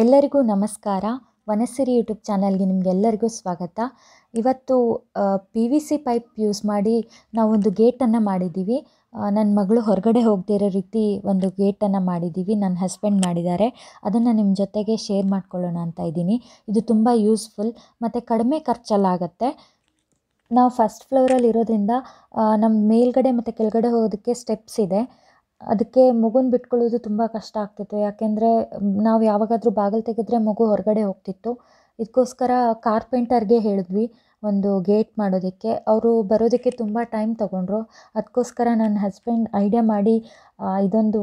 ಎಲ್ಲರಿಗೂ ನಮಸ್ಕಾರ ವನಸಿರಿ ಯೂಟ್ಯೂಬ್ ಚಾನಲ್ಗೆ ನಿಮಗೆಲ್ಲರಿಗೂ ಸ್ವಾಗತ ಇವತ್ತು P V C pipe use ಮಾಡಿ ನಾವೊಂದು ಗೇಟನ್ನು ಮಾಡಿದ್ದೀವಿ ನನ್ನ ಮಗಳು ಹೊರಗಡೆ ಹೋಗದಿರೋ ರೀತಿ ಒಂದು ಗೇಟನ್ನು ಮಾಡಿದ್ದೀವಿ ನನ್ನ ಹಸ್ಬೆಂಡ್ ಮಾಡಿದ್ದಾರೆ ಅದನ್ನು ನಿಮ್ಮ ಜೊತೆಗೆ ಶೇರ್ ಮಾಡ್ಕೊಳ್ಳೋಣ ಅಂತ ಇದ್ದೀನಿ ಇದು ತುಂಬ ಯೂಸ್ಫುಲ್ ಮತ್ತು ಕಡಿಮೆ ಖರ್ಚಲ್ಲಾಗತ್ತೆ ನಾವು ಫಸ್ಟ್ ಫ್ಲೋರಲ್ಲಿ ಇರೋದ್ರಿಂದ ನಮ್ಮ ಮೇಲ್ಗಡೆ ಮತ್ತು ಕೆಳಗಡೆ ಹೋಗೋದಕ್ಕೆ ಸ್ಟೆಪ್ಸ್ ಇದೆ ಅದಕ್ಕೆ ಮಗುನ ಬಿಟ್ಕೊಳ್ಳೋದು ತುಂಬ ಕಷ್ಟ ಆಗ್ತಿತ್ತು ಯಾಕೆಂದರೆ ನಾವು ಯಾವಾಗಾದರೂ ಬಾಗಿಲು ತೆಗೆದ್ರೆ ಮಗು ಹೊರಗಡೆ ಹೋಗ್ತಿತ್ತು ಇದಕ್ಕೋಸ್ಕರ ಕಾರ್ಪೆಂಟರ್ಗೆ ಹೇಳಿದ್ವಿ ಒಂದು ಗೇಟ್ ಮಾಡೋದಕ್ಕೆ ಅವರು ಬರೋದಕ್ಕೆ ತುಂಬ ಟೈಮ್ ತಗೊಂಡ್ರು ಅದಕ್ಕೋಸ್ಕರ ನನ್ನ ಹಸ್ಬೆಂಡ್ ಐಡಿಯಾ ಮಾಡಿ ಇದೊಂದು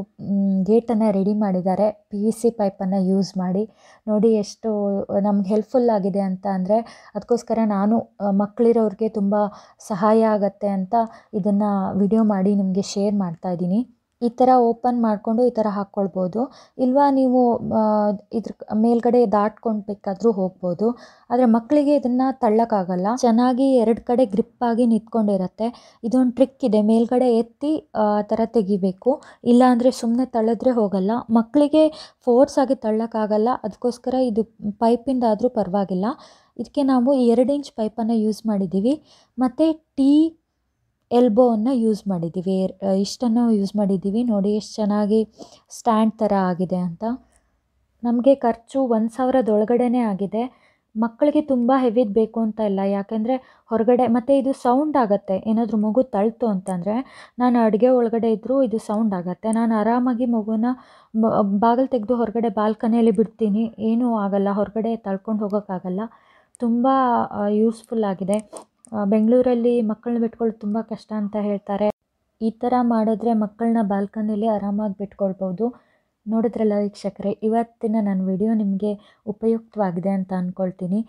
ಗೇಟನ್ನು ರೆಡಿ ಮಾಡಿದ್ದಾರೆ ಪಿ ವಿ ಸಿ ಪೈಪನ್ನು ಯೂಸ್ ಮಾಡಿ ನೋಡಿ ಎಷ್ಟು ನಮ್ಗೆ ಹೆಲ್ಪ್ಫುಲ್ ಆಗಿದೆ ಅಂತ ಅಂದರೆ ಅದಕ್ಕೋಸ್ಕರ ನಾನು ಮಕ್ಕಳಿರೋರಿಗೆ ತುಂಬ ಸಹಾಯ ಆಗತ್ತೆ ಅಂತ ಇದನ್ನು ವಿಡಿಯೋ ಮಾಡಿ ನಿಮಗೆ ಶೇರ್ ಮಾಡ್ತಾ ಇದ್ದೀನಿ ಈ ಥರ ಓಪನ್ ಮಾಡಿಕೊಂಡು ಈ ಥರ ಹಾಕ್ಕೊಳ್ಬೋದು ಇಲ್ವಾ ನೀವು ಇದ್ರ ಮೇಲ್ಗಡೆ ದಾಟ್ಕೊಂಡು ಬೇಕಾದರೂ ಹೋಗ್ಬೋದು ಆದರೆ ಮಕ್ಕಳಿಗೆ ಇದನ್ನು ತಳ್ಳೋಕ್ಕಾಗಲ್ಲ ಚೆನ್ನಾಗಿ ಎರಡು ಕಡೆ ಗ್ರಿಪ್ಪಾಗಿ ನಿಂತ್ಕೊಂಡಿರತ್ತೆ ಇದೊಂದು ಟ್ರಿಕ್ ಇದೆ ಮೇಲ್ಗಡೆ ಎತ್ತಿ ಆ ಥರ ತೆಗಿಬೇಕು ಇಲ್ಲಾಂದರೆ ಸುಮ್ಮನೆ ತಳ್ಳಿದ್ರೆ ಹೋಗಲ್ಲ ಮಕ್ಕಳಿಗೆ ಫೋರ್ಸ್ ಆಗಿ ತಳ್ಳೋಕ್ಕಾಗಲ್ಲ ಅದಕ್ಕೋಸ್ಕರ ಇದು ಪೈಪಿಂದಾದರೂ ಪರವಾಗಿಲ್ಲ ಇದಕ್ಕೆ ನಾವು ಎರಡು ಇಂಚ್ ಪೈಪನ್ನು ಯೂಸ್ ಮಾಡಿದ್ದೀವಿ ಮತ್ತು ಟೀ ಎಲ್ಬೋವನ್ನು ಯೂಸ್ ಮಾಡಿದ್ದೀವಿ ಇಷ್ಟನ್ನು ಯೂಸ್ ಮಾಡಿದ್ದೀವಿ ನೋಡಿ ಎಷ್ಟು ಚೆನ್ನಾಗಿ ಸ್ಟ್ಯಾಂಡ್ ಥರ ಆಗಿದೆ ಅಂತ ನಮಗೆ ಖರ್ಚು ಒಂದು ಸಾವಿರದೊಳಗಡೆ ಆಗಿದೆ ಮಕ್ಕಳಿಗೆ ತುಂಬ ಹೆವಿದ್ ಬೇಕು ಅಂತ ಇಲ್ಲ ಯಾಕೆಂದರೆ ಹೊರಗಡೆ ಮತ್ತು ಇದು ಸೌಂಡ್ ಆಗುತ್ತೆ ಏನಾದರೂ ಮಗು ತಳ್ತು ಅಂತಂದರೆ ನಾನು ಅಡುಗೆ ಒಳಗಡೆ ಇದ್ದರೂ ಇದು ಸೌಂಡ್ ಆಗುತ್ತೆ ನಾನು ಆರಾಮಾಗಿ ಮಗುನ ಬಾಗಿಲು ತೆಗೆದು ಹೊರಗಡೆ ಬಾಲ್ಕನಿಯಲ್ಲಿ ಬಿಡ್ತೀನಿ ಏನೂ ಆಗಲ್ಲ ಹೊರಗಡೆ ತಳ್ಕೊಂಡು ಹೋಗೋಕ್ಕಾಗಲ್ಲ ತುಂಬ ಯೂಸ್ಫುಲ್ ಆಗಿದೆ ಬೆಂಗಳೂರಲ್ಲಿ ಮಕ್ಕಳನ್ನ ಬಿಟ್ಕೊಳ್ಳೋದು ತುಂಬ ಕಷ್ಟ ಅಂತ ಹೇಳ್ತಾರೆ ಈ ಥರ ಮಾಡಿದ್ರೆ ಮಕ್ಕಳನ್ನ ಬಾಲ್ಕನಿಯಲ್ಲಿ ಆರಾಮಾಗಿ ಬಿಟ್ಕೊಳ್ಬೋದು ನೋಡಿದ್ರಲ್ಲ ವೀಕ್ಷಕರೇ ಇವತ್ತಿನ ನನ್ನ ವಿಡಿಯೋ ನಿಮಗೆ ಉಪಯುಕ್ತವಾಗಿದೆ ಅಂತ ಅಂದ್ಕೊಳ್ತೀನಿ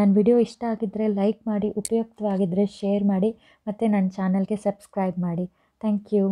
ನನ್ನ ವಿಡಿಯೋ ಇಷ್ಟ ಆಗಿದ್ದರೆ ಲೈಕ್ ಮಾಡಿ ಉಪಯುಕ್ತವಾಗಿದ್ದರೆ ಶೇರ್ ಮಾಡಿ ಮತ್ತು ನನ್ನ ಚಾನಲ್ಗೆ ಸಬ್ಸ್ಕ್ರೈಬ್ ಮಾಡಿ ಥ್ಯಾಂಕ್ ಯು